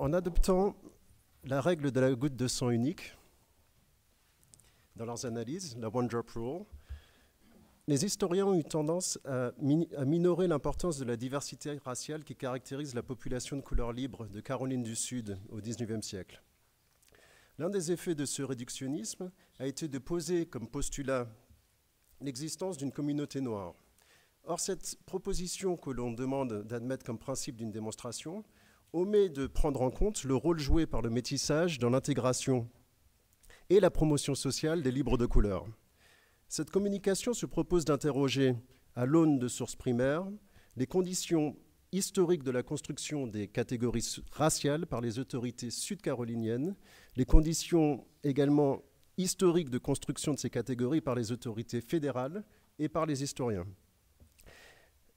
En adoptant la règle de la goutte de sang unique dans leurs analyses, la One Drop Rule, les historiens ont eu tendance à, minorer l'importance de la diversité raciale qui caractérise la population de couleur libre de Caroline du Sud au XIXe siècle. L'un des effets de ce réductionnisme a été de poser comme postulat l'existence d'une communauté noire. Or, cette proposition que l'on demande d'admettre comme principe d'une démonstration omet de prendre en compte le rôle joué par le métissage dans l'intégration et la promotion sociale des libres de couleur. Cette communication se propose d'interroger, à l'aune de sources primaires, les conditions historiques de la construction des catégories raciales par les autorités sud-caroliniennes, les conditions également historiques de construction de ces catégories par les autorités fédérales et par les historiens.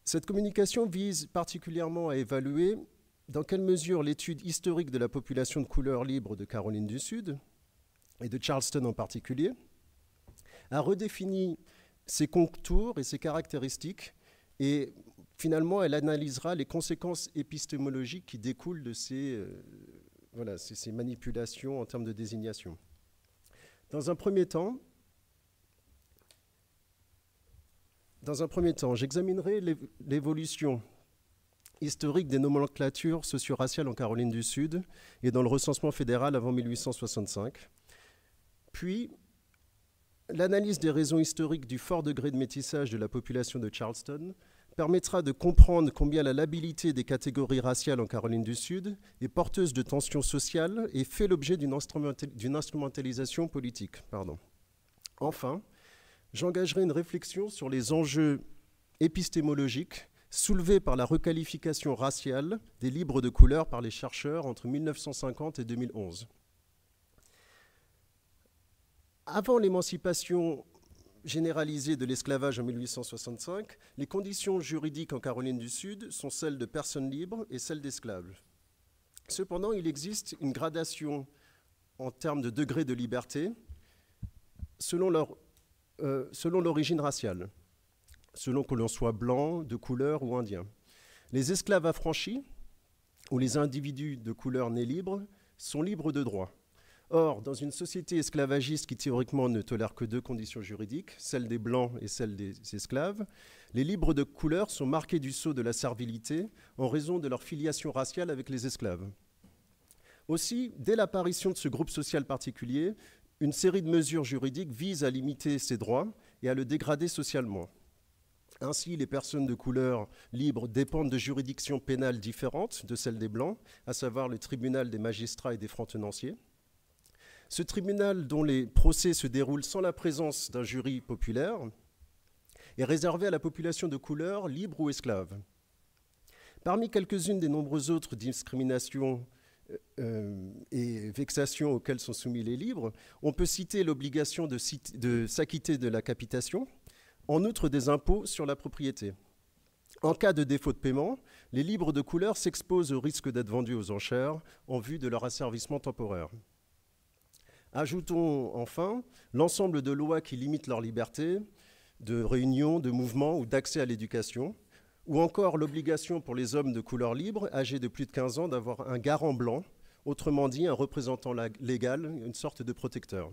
Cette communication vise particulièrement à évaluer dans quelle mesure l'étude historique de la population de couleur libre de Caroline du Sud, et de Charleston en particulier, a redéfini ses contours et ses caractéristiques, et finalement elle analysera les conséquences épistémologiques qui découlent de ces, euh, manipulations en termes de désignation. Dans un premier temps, dans un premier temps, j'examinerai l'évolution historique des nomenclatures socio-raciales en Caroline du Sud et dans le recensement fédéral avant 1865. Puis, l'analyse des raisons historiques du fort degré de métissage de la population de Charleston permettra de comprendre combien la labilité des catégories raciales en Caroline du Sud est porteuse de tensions sociales et fait l'objet d'une instrumentalisation politique. Pardon. Enfin, j'engagerai une réflexion sur les enjeux épistémologiques soulevé par la requalification raciale des libres de couleur par les chercheurs entre 1950 et 2011. Avant l'émancipation généralisée de l'esclavage en 1865, les conditions juridiques en Caroline du Sud sont celles de personnes libres et celles d'esclaves. Cependant, il existe une gradation en termes de degré de liberté selon euh, l'origine raciale selon que l'on soit blanc, de couleur ou indien. Les esclaves affranchis, ou les individus de couleur nés libres, sont libres de droit. Or, dans une société esclavagiste qui théoriquement ne tolère que deux conditions juridiques, celle des blancs et celle des esclaves, les libres de couleur sont marqués du sceau de la servilité en raison de leur filiation raciale avec les esclaves. Aussi, dès l'apparition de ce groupe social particulier, une série de mesures juridiques vise à limiter ces droits et à le dégrader socialement. Ainsi, les personnes de couleur libres dépendent de juridictions pénales différentes de celles des Blancs, à savoir le tribunal des magistrats et des francs-tenanciers. Ce tribunal, dont les procès se déroulent sans la présence d'un jury populaire, est réservé à la population de couleur libre ou esclave. Parmi quelques-unes des nombreuses autres discriminations euh, euh, et vexations auxquelles sont soumis les libres, on peut citer l'obligation de s'acquitter de la capitation, en outre des impôts sur la propriété. En cas de défaut de paiement, les libres de couleur s'exposent au risque d'être vendus aux enchères en vue de leur asservissement temporaire. Ajoutons enfin l'ensemble de lois qui limitent leur liberté de réunion, de mouvement ou d'accès à l'éducation, ou encore l'obligation pour les hommes de couleur libre âgés de plus de 15 ans d'avoir un garant blanc, autrement dit un représentant légal, une sorte de protecteur.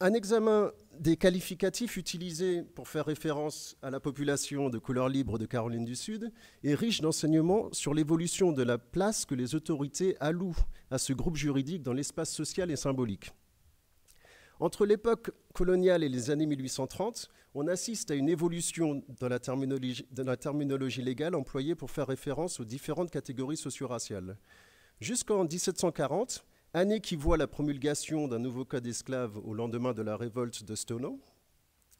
Un examen des qualificatifs utilisés pour faire référence à la population de couleur libre de Caroline du Sud est riche d'enseignements sur l'évolution de la place que les autorités allouent à ce groupe juridique dans l'espace social et symbolique. Entre l'époque coloniale et les années 1830, on assiste à une évolution dans la terminologie, légale employée pour faire référence aux différentes catégories socio-raciales. Jusqu'en 1740, année qui voit la promulgation d'un nouveau code d'esclaves au lendemain de la révolte de Stono,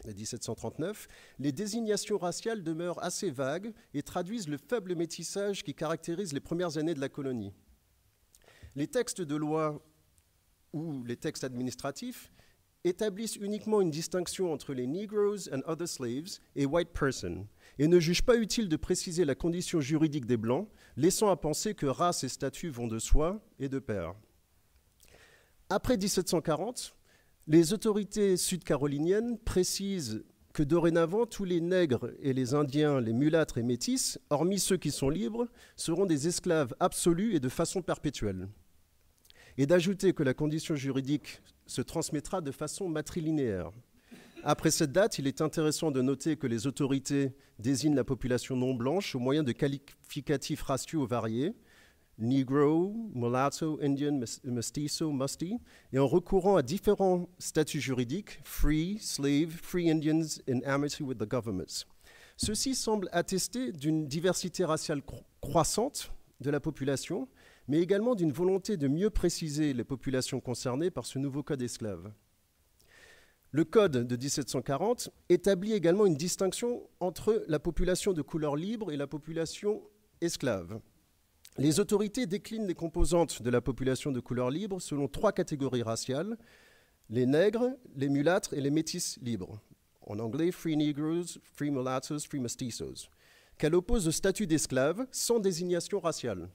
1739, les désignations raciales demeurent assez vagues et traduisent le faible métissage qui caractérise les premières années de la colonie. Les textes de loi ou les textes administratifs établissent uniquement une distinction entre les Negroes and other slaves et white persons et ne jugent pas utile de préciser la condition juridique des Blancs, laissant à penser que race et statut vont de soi et de pair. Après 1740, les autorités sud-caroliniennes précisent que dorénavant tous les nègres et les indiens, les mulâtres et métis, hormis ceux qui sont libres, seront des esclaves absolus et de façon perpétuelle. Et d'ajouter que la condition juridique se transmettra de façon matrilinéaire. Après cette date, il est intéressant de noter que les autorités désignent la population non blanche au moyen de qualificatifs raciaux variés, Negro, mulatto, Indian, mestizo, musty, et en recourant à différents statuts juridiques, free, slave, free Indians in amity with the governments. Ceci semble attester d'une diversité raciale croissante de la population, mais également d'une volonté de mieux préciser les populations concernées par ce nouveau code esclave. Le code de 1740 établit également une distinction entre la population de couleur libre et la population esclave. Les autorités déclinent les composantes de la population de couleur libre selon trois catégories raciales les nègres, les mulâtres et les métis libres. En anglais, free Negroes, free mulattoes, free mestizos. Qu'elle oppose au statut d'esclave sans désignation raciale.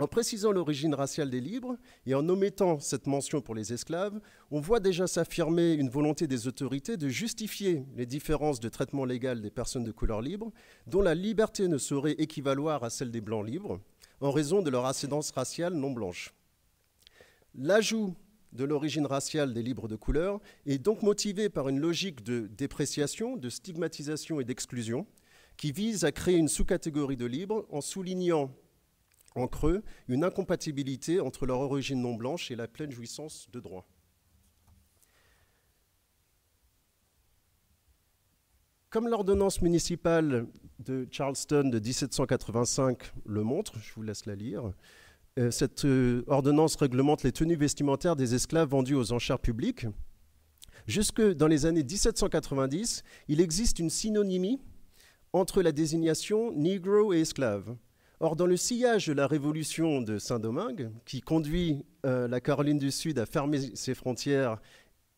En précisant l'origine raciale des libres et en omettant cette mention pour les esclaves, on voit déjà s'affirmer une volonté des autorités de justifier les différences de traitement légal des personnes de couleur libre, dont la liberté ne saurait équivaloir à celle des blancs libres, en raison de leur ascendance raciale non blanche. L'ajout de l'origine raciale des libres de couleur est donc motivé par une logique de dépréciation, de stigmatisation et d'exclusion, qui vise à créer une sous-catégorie de libres en soulignant en creux une incompatibilité entre leur origine non blanche et la pleine jouissance de droit. Comme l'ordonnance municipale de Charleston de 1785 le montre, je vous laisse la lire, euh, cette euh, ordonnance réglemente les tenues vestimentaires des esclaves vendus aux enchères publiques. Jusque dans les années 1790, il existe une synonymie entre la désignation Negro et esclave. Or, dans le sillage de la révolution de Saint-Domingue, qui conduit euh, la Caroline du Sud à fermer ses frontières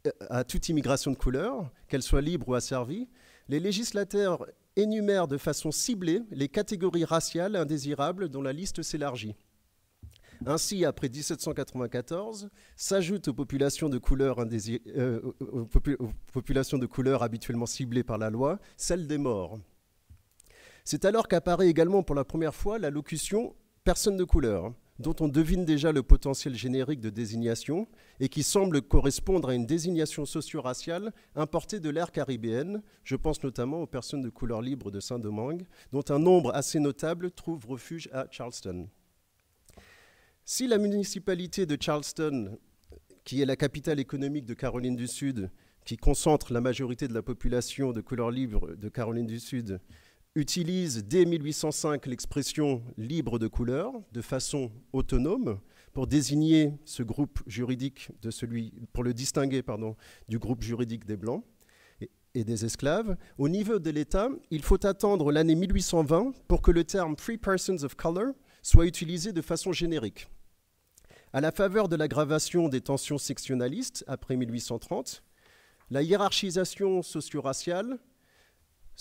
euh, à toute immigration de couleur, qu'elle soit libre ou asservie, les législateurs énumèrent de façon ciblée les catégories raciales indésirables dont la liste s'élargit. Ainsi, après 1794, s'ajoutent aux populations euh, aux, aux populations de couleur habituellement ciblées par la loi, celles des morts. C'est alors qu'apparaît également pour la première fois la locution personne de couleur, dont on devine déjà le potentiel générique de désignation et qui semble correspondre à une désignation socio-raciale importée de l'ère caribéenne. Je pense notamment aux personnes de couleur libre de Saint-Domingue, dont un nombre assez notable trouve refuge à Charleston. Si la municipalité de Charleston, qui est la capitale économique de Caroline du Sud, qui concentre la majorité de la population de couleur libre de Caroline du Sud, utilise dès 1805 l'expression libre de couleur de façon autonome pour désigner ce groupe juridique de celui pour le distinguer pardon, du groupe juridique des blancs et, et des esclaves. Au niveau de l'État, il faut attendre l'année 1820 pour que le terme free persons of color soit utilisé de façon générique. À la faveur de l'aggravation des tensions sectionnalistes après 1830, la hiérarchisation socio-raciale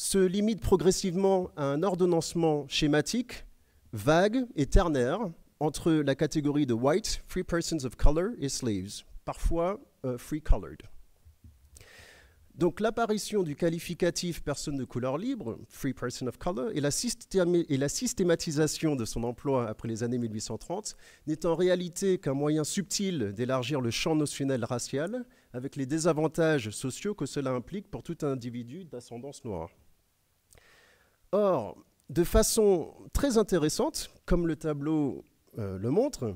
se limite progressivement à un ordonnancement schématique, vague et ternaire entre la catégorie de white, free persons of color et slaves, parfois euh, free colored. Donc l'apparition du qualificatif personne de couleur libre, free person of color, et la, systématisation de son emploi après les années 1830 n'est en réalité qu'un moyen subtil d'élargir le champ notionnel racial avec les désavantages sociaux que cela implique pour tout individu d'ascendance noire. Or, de façon très intéressante, comme le tableau euh, le montre,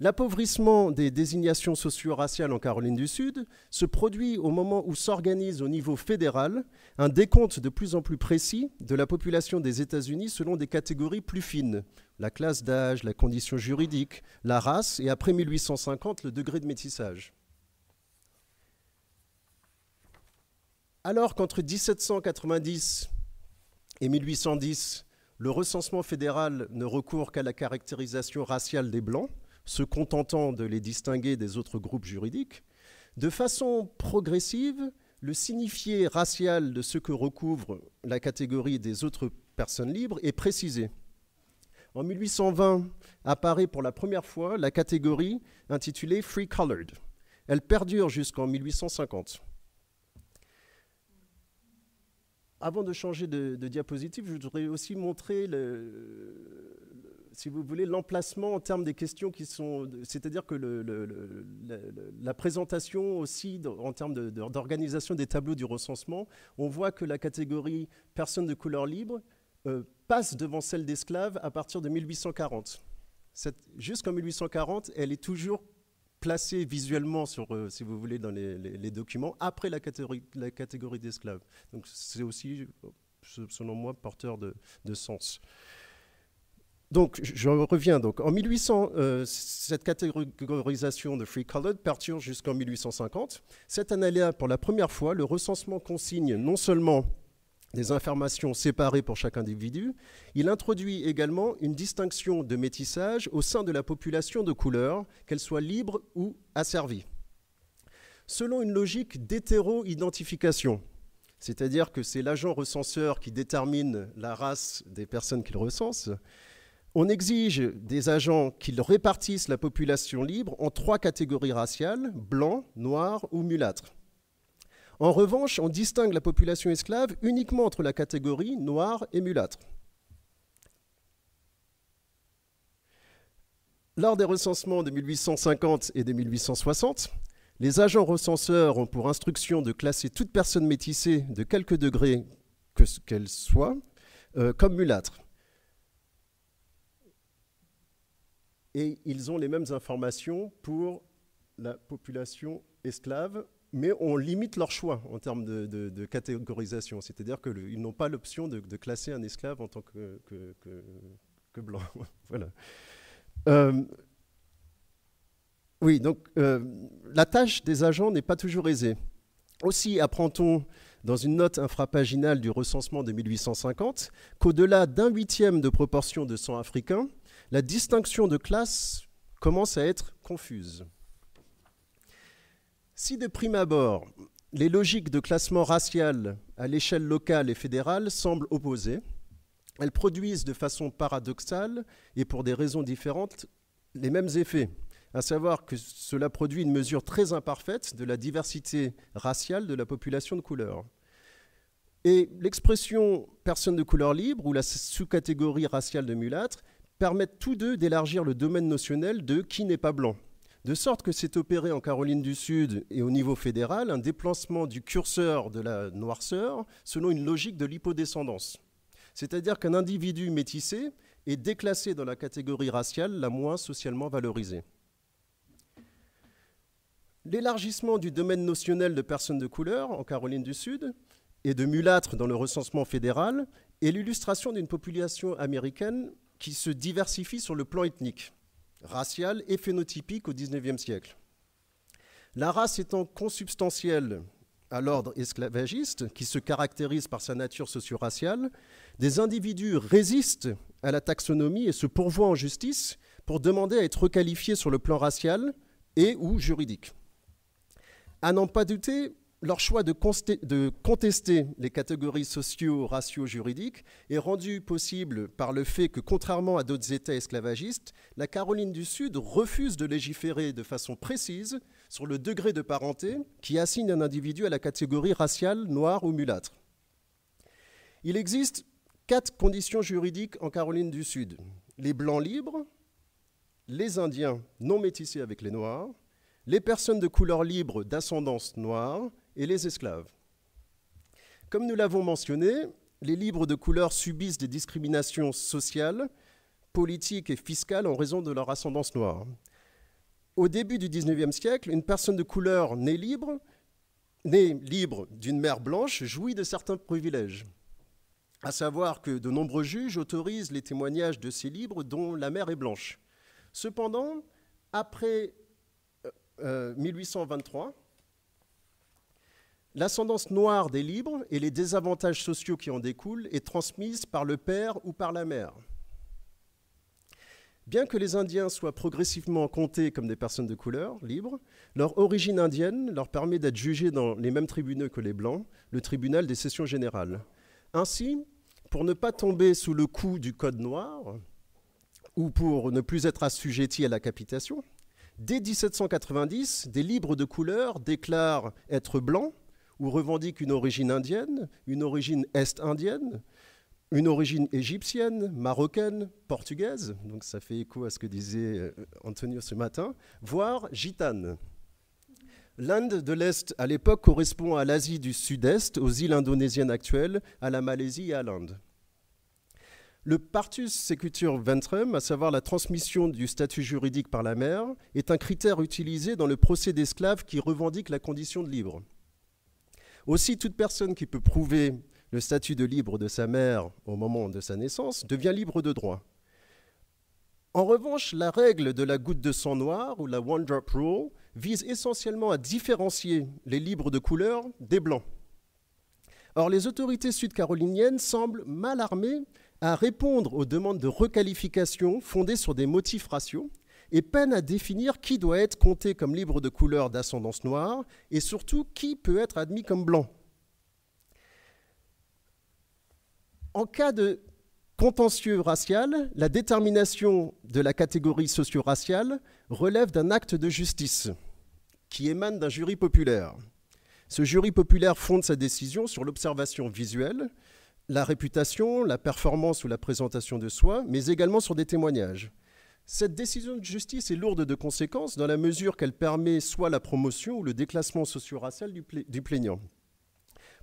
L'appauvrissement des désignations socio-raciales en Caroline du Sud se produit au moment où s'organise au niveau fédéral un décompte de plus en plus précis de la population des États-Unis selon des catégories plus fines, la classe d'âge, la condition juridique, la race et après 1850 le degré de métissage. Alors qu'entre 1790 et 1810, le recensement fédéral ne recourt qu'à la caractérisation raciale des Blancs, se contentant de les distinguer des autres groupes juridiques. De façon progressive, le signifié racial de ce que recouvre la catégorie des autres personnes libres est précisé. En 1820 apparaît pour la première fois la catégorie intitulée Free Colored. Elle perdure jusqu'en 1850. Avant de changer de, diapositive, je voudrais aussi montrer, si vous voulez, l'emplacement en termes des questions qui sont... C'est-à-dire que la, présentation aussi, en termes d'organisation des tableaux du recensement, on voit que la catégorie personnes de couleur libre euh, passe devant celle d'esclaves à partir de 1840. Jusqu'en 1840, elle est toujours placé visuellement, sur, euh, si vous voulez, dans les, documents, après la catégorie, la catégorie d'esclaves. Donc c'est aussi, euh, selon moi, porteur de, sens. Donc, je reviens. Donc, en 1800, euh, cette catégorisation de free colored perdure jusqu'en 1850. Cette année-là, pour la première fois, le recensement consigne non seulement des informations séparées pour chaque individu, il introduit également une distinction de métissage au sein de la population de couleur, qu'elle soit libre ou asservie. Selon une logique d'hétéro-identification, c'est-à-dire que c'est l'agent recenseur qui détermine la race des personnes qu'il recense, on exige des agents qu'ils répartissent la population libre en trois catégories raciales, blanc, noir ou mulâtre. En revanche, on distingue la population esclave uniquement entre la catégorie noire et mulâtre. Lors des recensements de 1850 et de 1860, les agents recenseurs ont pour instruction de classer toute personne métissée de quelques degrés que qu'elle soit euh, comme mulâtre. Et ils ont les mêmes informations pour la population esclave mais on limite leur choix en termes de, catégorisation. C'est-à-dire qu'ils n'ont pas l'option de, classer un esclave en tant que, blanc. Euh, oui, donc euh, la tâche des agents n'est pas toujours aisée. Aussi apprend-on dans une note infrapaginale du recensement de 1850 qu'au-delà d'un huitième de proportion de sang Africains, la distinction de classe commence à être confuse. Si de prime abord, les logiques de classement racial à l'échelle locale et fédérale semblent opposées, elles produisent de façon paradoxale et pour des raisons différentes les mêmes effets, à savoir que cela produit une mesure très imparfaite de la diversité raciale de la population de couleur. Et l'expression personne de couleur libre ou la sous-catégorie raciale de mulâtre permettent tous deux d'élargir le domaine notionnel de qui n'est pas blanc. De sorte que s'est opéré en Caroline du Sud et au niveau fédéral un déplacement du curseur de la noirceur selon une logique de l'hypodescendance. C'est-à-dire qu'un individu métissé est déclassé dans la catégorie raciale la moins socialement valorisée. L'élargissement du domaine notionnel de personnes de couleur en Caroline du Sud et de mulâtres dans le recensement fédéral est l'illustration d'une population américaine qui se diversifie sur le plan ethnique. Racial et phénotypique au XIXe siècle. La race étant consubstantielle à l'ordre esclavagiste, qui se caractérise par sa nature socio-raciale, des individus résistent à la taxonomie et se pourvoient en justice pour demander à être qualifiés sur le plan racial et ou juridique. À n'en pas douter, leur choix de, contester les catégories socio raciaux, juridiques est rendu possible par le fait que, contrairement à d'autres États esclavagistes, la Caroline du Sud refuse de légiférer de façon précise sur le degré de parenté qui assigne un individu à la catégorie raciale, noire ou mulâtre. Il existe quatre conditions juridiques en Caroline du Sud. Les blancs libres, les indiens non métissés avec les noirs, les personnes de couleur libre d'ascendance noire, et les esclaves. Comme nous l'avons mentionné, les libres de couleur subissent des discriminations sociales, politiques et fiscales en raison de leur ascendance noire. Au début du XIXe siècle, une personne de couleur née libre, née libre d'une mère blanche, jouit de certains privilèges. À savoir que de nombreux juges autorisent les témoignages de ces libres dont la mère est blanche. Cependant, après 1823, euh, euh, L'ascendance noire des libres et les désavantages sociaux qui en découlent est transmise par le père ou par la mère. Bien que les Indiens soient progressivement comptés comme des personnes de couleur libres, leur origine indienne leur permet d'être jugés dans les mêmes tribunaux que les Blancs, le tribunal des sessions générales. Ainsi, pour ne pas tomber sous le coup du Code noir, ou pour ne plus être assujettis à la capitation, dès 1790, des libres de couleur déclarent être blancs ou revendique une origine indienne, une origine est-indienne, une origine égyptienne, marocaine, portugaise, donc ça fait écho à ce que disait euh, Antonio ce matin, voire gitane. L'Inde de l'Est, à l'époque, correspond à l'Asie du Sud-Est, aux îles indonésiennes actuelles, à la Malaisie et à l'Inde. Le partus secutur ventrem, à savoir la transmission du statut juridique par la mère, est un critère utilisé dans le procès d'esclaves qui revendique la condition de libre. Aussi, toute personne qui peut prouver le statut de libre de sa mère au moment de sa naissance devient libre de droit. En revanche, la règle de la goutte de sang noir ou la one drop rule vise essentiellement à différencier les libres de couleur des blancs. Or, les autorités sud-caroliniennes semblent mal armées à répondre aux demandes de requalification fondées sur des motifs raciaux, et peine à définir qui doit être compté comme libre de couleur d'ascendance noire et surtout qui peut être admis comme blanc. En cas de contentieux racial, la détermination de la catégorie socio-raciale relève d'un acte de justice qui émane d'un jury populaire. Ce jury populaire fonde sa décision sur l'observation visuelle, la réputation, la performance ou la présentation de soi, mais également sur des témoignages. Cette décision de justice est lourde de conséquences dans la mesure qu'elle permet soit la promotion ou le déclassement socio-racial du, plaignant.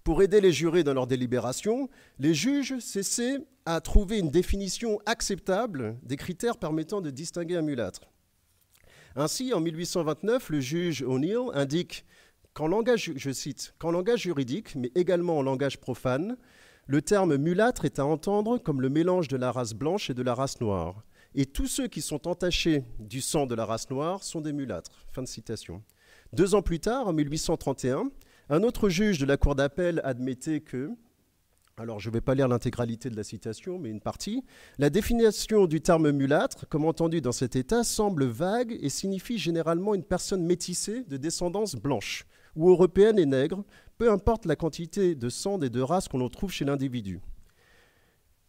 Pour aider les jurés dans leur délibération, les juges cessaient à trouver une définition acceptable des critères permettant de distinguer un mulâtre. Ainsi, en 1829, le juge O'Neill indique qu'en langage, je cite, qu'en langage juridique, mais également en langage profane, le terme mulâtre est à entendre comme le mélange de la race blanche et de la race noire. Et tous ceux qui sont entachés du sang de la race noire sont des mulâtres. Fin de citation. Deux ans plus tard, en 1831, un autre juge de la cour d'appel admettait que, alors je ne vais pas lire l'intégralité de la citation, mais une partie, la définition du terme mulâtre, comme entendu dans cet état, semble vague et signifie généralement une personne métissée de descendance blanche ou européenne et nègre, peu importe la quantité de sang des deux races qu'on trouve chez l'individu.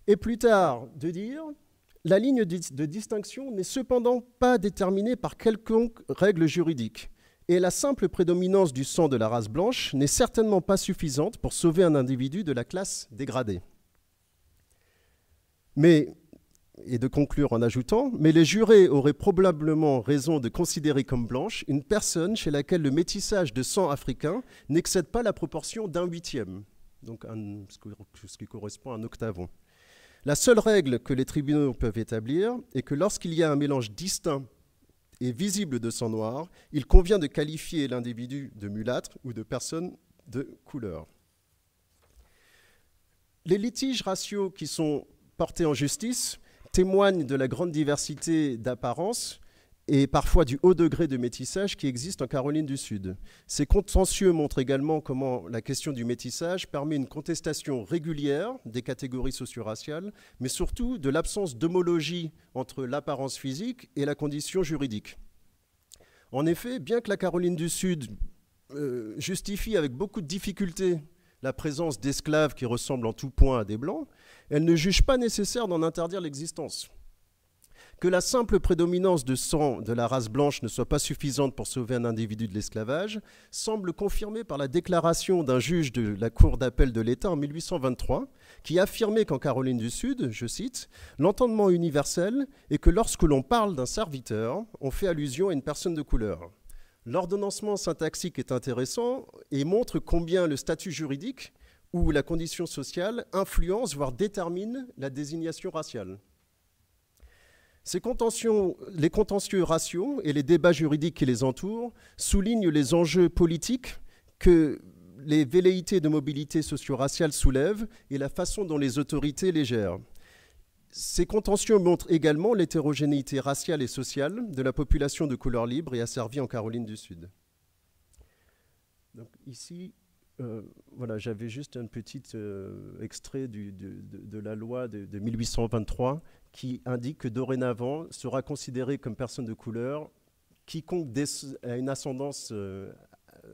Et plus tard, de dire, la ligne de distinction n'est cependant pas déterminée par quelconque règle juridique, et la simple prédominance du sang de la race blanche n'est certainement pas suffisante pour sauver un individu de la classe dégradée. Mais, et de conclure en ajoutant, mais les jurés auraient probablement raison de considérer comme blanche une personne chez laquelle le métissage de sang africain n'excède pas la proportion d'un huitième, donc ce qui correspond à un octavon. La seule règle que les tribunaux peuvent établir est que lorsqu'il y a un mélange distinct et visible de sang noir, il convient de qualifier l'individu de mulâtre ou de personne de couleur. Les litiges raciaux qui sont portés en justice témoignent de la grande diversité d'apparence et parfois du haut degré de métissage qui existe en Caroline du Sud. Ces contentieux montrent également comment la question du métissage permet une contestation régulière des catégories socio-raciales, mais surtout de l'absence d'homologie entre l'apparence physique et la condition juridique. En effet, bien que la Caroline du Sud euh, justifie avec beaucoup de difficulté la présence d'esclaves qui ressemblent en tout point à des blancs, elle ne juge pas nécessaire d'en interdire l'existence que la simple prédominance de sang de la race blanche ne soit pas suffisante pour sauver un individu de l'esclavage semble confirmée par la déclaration d'un juge de la Cour d'appel de l'État en 1823, qui affirmait qu'en Caroline du Sud, je cite, l'entendement universel est que lorsque l'on parle d'un serviteur, on fait allusion à une personne de couleur. L'ordonnancement syntaxique est intéressant et montre combien le statut juridique ou la condition sociale influence, voire détermine la désignation raciale. Ces les contentieux raciaux et les débats juridiques qui les entourent soulignent les enjeux politiques que les velléités de mobilité socio-raciale soulèvent et la façon dont les autorités les gèrent. Ces contentieux montrent également l'hétérogénéité raciale et sociale de la population de couleur libre et asservie en Caroline du Sud. ici, euh, voilà, j'avais juste un petit euh, extrait de, la loi de, 1823 qui indique que dorénavant sera considéré comme personne de couleur quiconque a une ascendance euh,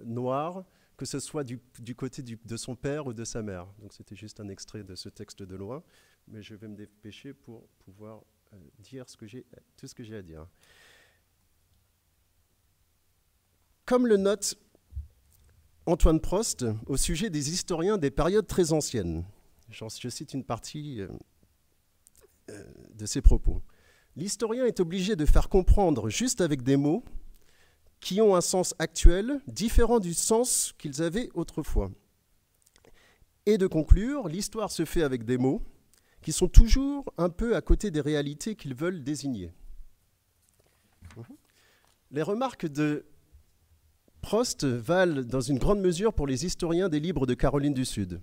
noire, que ce soit du, côté de son père ou de sa mère. Donc c'était juste un extrait de ce texte de loi, mais je vais me dépêcher pour pouvoir dire ce que tout ce que j'ai à dire. Comme le note Antoine Prost au sujet des historiens des périodes très anciennes. Je cite une partie euh, euh, de ses propos. L'historien est obligé de faire comprendre, juste avec des mots, qui ont un sens actuel différent du sens qu'ils avaient autrefois. Et de conclure, l'histoire se fait avec des mots qui sont toujours un peu à côté des réalités qu'ils veulent désigner. Mhm. Les remarques de Prost valent dans une grande mesure pour les historiens des libres de Caroline du Sud.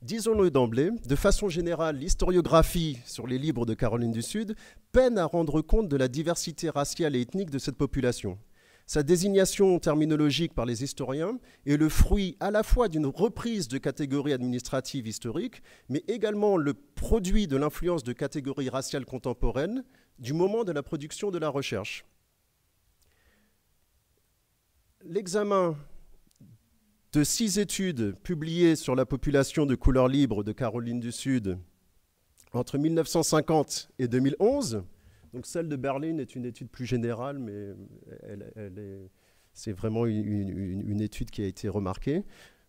Disons-le d'emblée, de façon générale, l'historiographie sur les libres de Caroline du Sud peine à rendre compte de la diversité raciale et ethnique de cette population. Sa désignation terminologique par les historiens est le fruit à la fois d'une reprise de catégories administratives historiques, mais également le produit de l'influence de catégories raciales contemporaines du moment de la production de la recherche l'examen de six études publiées sur la population de couleur libre de Caroline du Sud entre 1950 et 2011, donc celle de Berlin est une étude plus générale, mais c'est vraiment une, étude qui a été remarquée,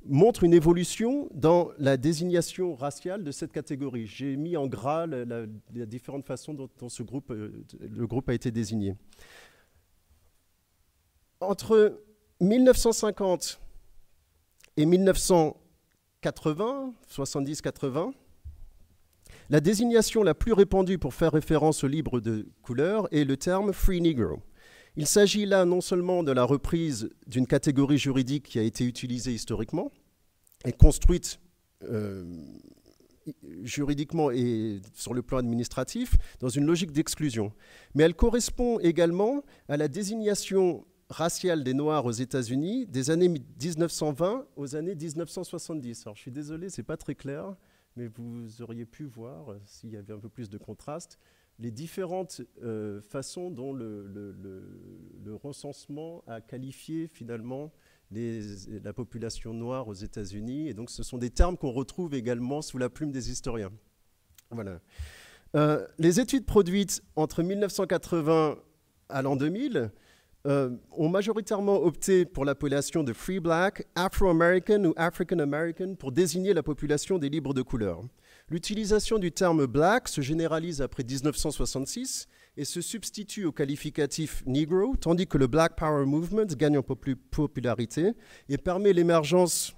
montre une évolution dans la désignation raciale de cette catégorie. J'ai mis en gras la, différentes façons dont, ce groupe, euh, le groupe a été désigné. Entre 1950 et 1980, 70-80, la désignation la plus répandue pour faire référence au libre de couleur est le terme Free Negro. Il s'agit là non seulement de la reprise d'une catégorie juridique qui a été utilisée historiquement et construite euh, juridiquement et sur le plan administratif dans une logique d'exclusion, mais elle correspond également à la désignation raciale des Noirs aux États-Unis des années 1920 aux années 1970. Alors je suis désolé, c'est pas très clair, mais vous auriez pu voir, euh, s'il y avait un peu plus de contraste, les différentes euh, façons dont le, recensement a qualifié finalement la population noire aux États-Unis. Et donc ce sont des termes qu'on retrouve également sous la plume des historiens. Voilà. Euh, les études produites entre 1980 à l'an 2000 euh, ont majoritairement opté pour l'appellation de Free Black, Afro-American ou African-American pour désigner la population des libres de couleur. L'utilisation du terme black se généralise après 1966 et se substitue au qualificatif Negro, tandis que le Black Power Movement gagne en popularité et permet l'émergence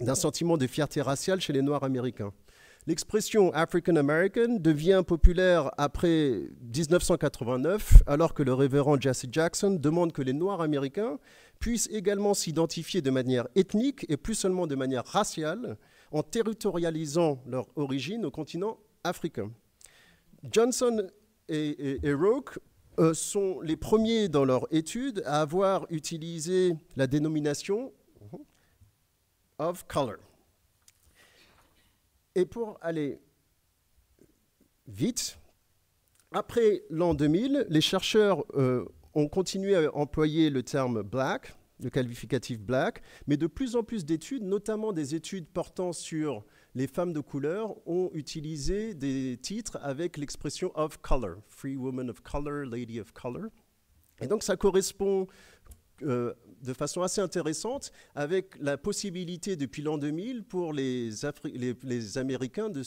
d'un sentiment de fierté raciale chez les Noirs américains. L'expression African American devient populaire après 1989, alors que le révérend Jesse Jackson demande que les Noirs américains puissent également s'identifier de manière ethnique et plus seulement de manière raciale en territorialisant leur origine au continent africain. Johnson et, Roque euh, sont les premiers dans leur étude à avoir utilisé la dénomination uh-huh, of color. Et pour aller vite, après l'an 2000, les chercheurs euh, ont continué à employer le terme black, le qualificatif black, mais de plus en plus d'études, notamment des études portant sur les femmes de couleur, ont utilisé des titres avec l'expression of color, free woman of color, lady of color. Et donc ça correspond euh, de façon assez intéressante avec la possibilité depuis l'an 2000 pour les, Américains de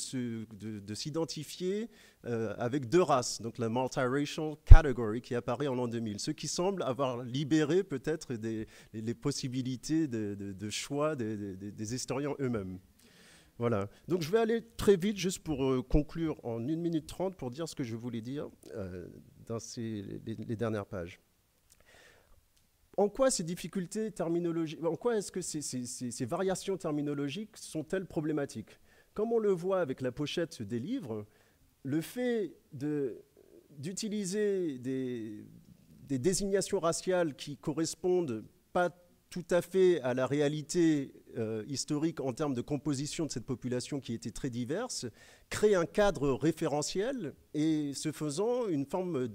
s'identifier euh, avec deux races, donc la multiracial category qui apparaît en l'an 2000, ce qui semble avoir libéré peut-être les, possibilités de, choix des, historiens eux-mêmes. Voilà. Donc je vais aller très vite, juste pour euh, conclure en 1 minute 30, pour dire ce que je voulais dire euh, dans ces, les dernières pages en quoi ces difficultés terminologiques, en quoi est-ce que ces, variations terminologiques sont-elles problématiques Comme on le voit avec la pochette des livres, le fait d'utiliser des, désignations raciales qui correspondent pas tout à fait à la réalité euh, historique en termes de composition de cette population qui était très diverse, crée un cadre référentiel et, ce faisant, une forme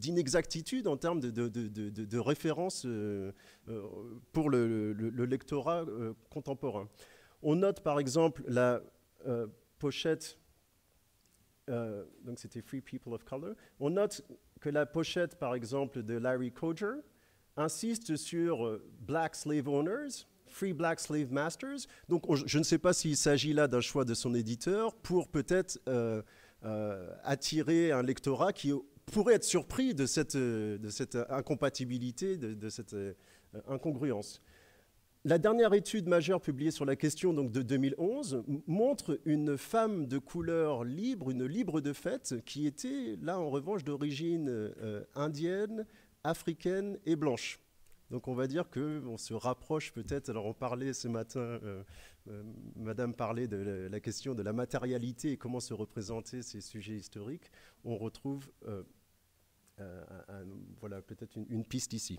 d'inexactitude en termes de, de, de, références euh, euh, pour le, lectorat euh, contemporain. On note par exemple la pochette, donc c'était Free People of Color, on note que la pochette par exemple de Larry Coger insiste sur Black Slave Owners, Free Black Slave Masters. Donc je ne sais pas s'il s'agit là d'un choix de son éditeur pour peut-être attirer un lectorat qui pourrait être surpris de cette, euh, de cette euh, incompatibilité, de, cette euh, incongruence. La dernière étude majeure publiée sur la question donc, de 2011 montre une femme de couleur libre, une libre de fait, qui était là en revanche d'origine indienne, africaine et blanche. Donc on va dire qu'on se rapproche peut-être, alors on parlait ce matin, Madame parlait de la, la, question de la matérialité et comment se représenter ces sujets historiques, on retrouve voilà, peut-être une, piste ici.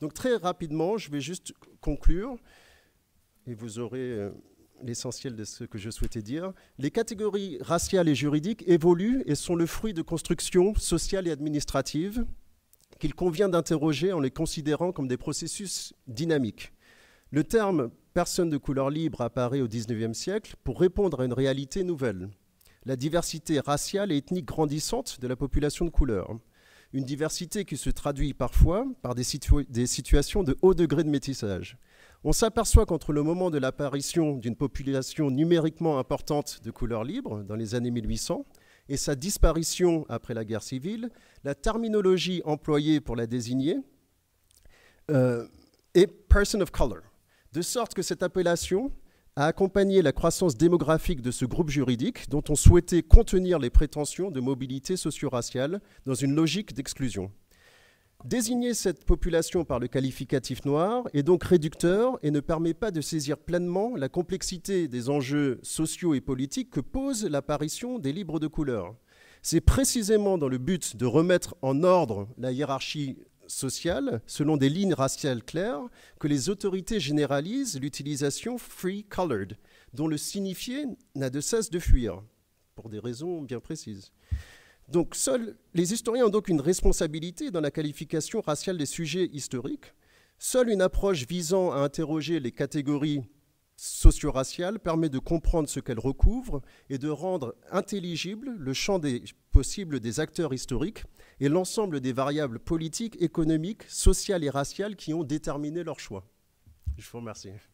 Donc très rapidement, je vais juste conclure et vous aurez euh, l'essentiel de ce que je souhaitais dire. Les catégories raciales et juridiques évoluent et sont le fruit de constructions sociales et administratives qu'il convient d'interroger en les considérant comme des processus dynamiques. Le terme personne de couleur libre apparaît au XIXe siècle pour répondre à une réalité nouvelle, la diversité raciale et ethnique grandissante de la population de couleur. Une diversité qui se traduit parfois par des, situations de haut degré de métissage. On s'aperçoit qu'entre le moment de l'apparition d'une population numériquement importante de couleur libre dans les années 1800, et sa disparition après la guerre civile, la terminologie employée pour la désigner euh, est person of color. De sorte que cette appellation à accompagner la croissance démographique de ce groupe juridique dont on souhaitait contenir les prétentions de mobilité socio-raciale dans une logique d'exclusion. Désigner cette population par le qualificatif noir est donc réducteur et ne permet pas de saisir pleinement la complexité des enjeux sociaux et politiques que pose l'apparition des libres de couleur. C'est précisément dans le but de remettre en ordre la hiérarchie social selon des lignes raciales claires, que les autorités généralisent l'utilisation free-colored, dont le signifié n'a de cesse de fuir, pour des raisons bien précises. Donc seuls les historiens ont donc une responsabilité dans la qualification raciale des sujets historiques. Seule une approche visant à interroger les catégories socio-raciale permet de comprendre ce qu'elle recouvre et de rendre intelligible le champ des possibles des acteurs historiques et l'ensemble des variables politiques, économiques, sociales et raciales qui ont déterminé leur choix. Je vous remercie.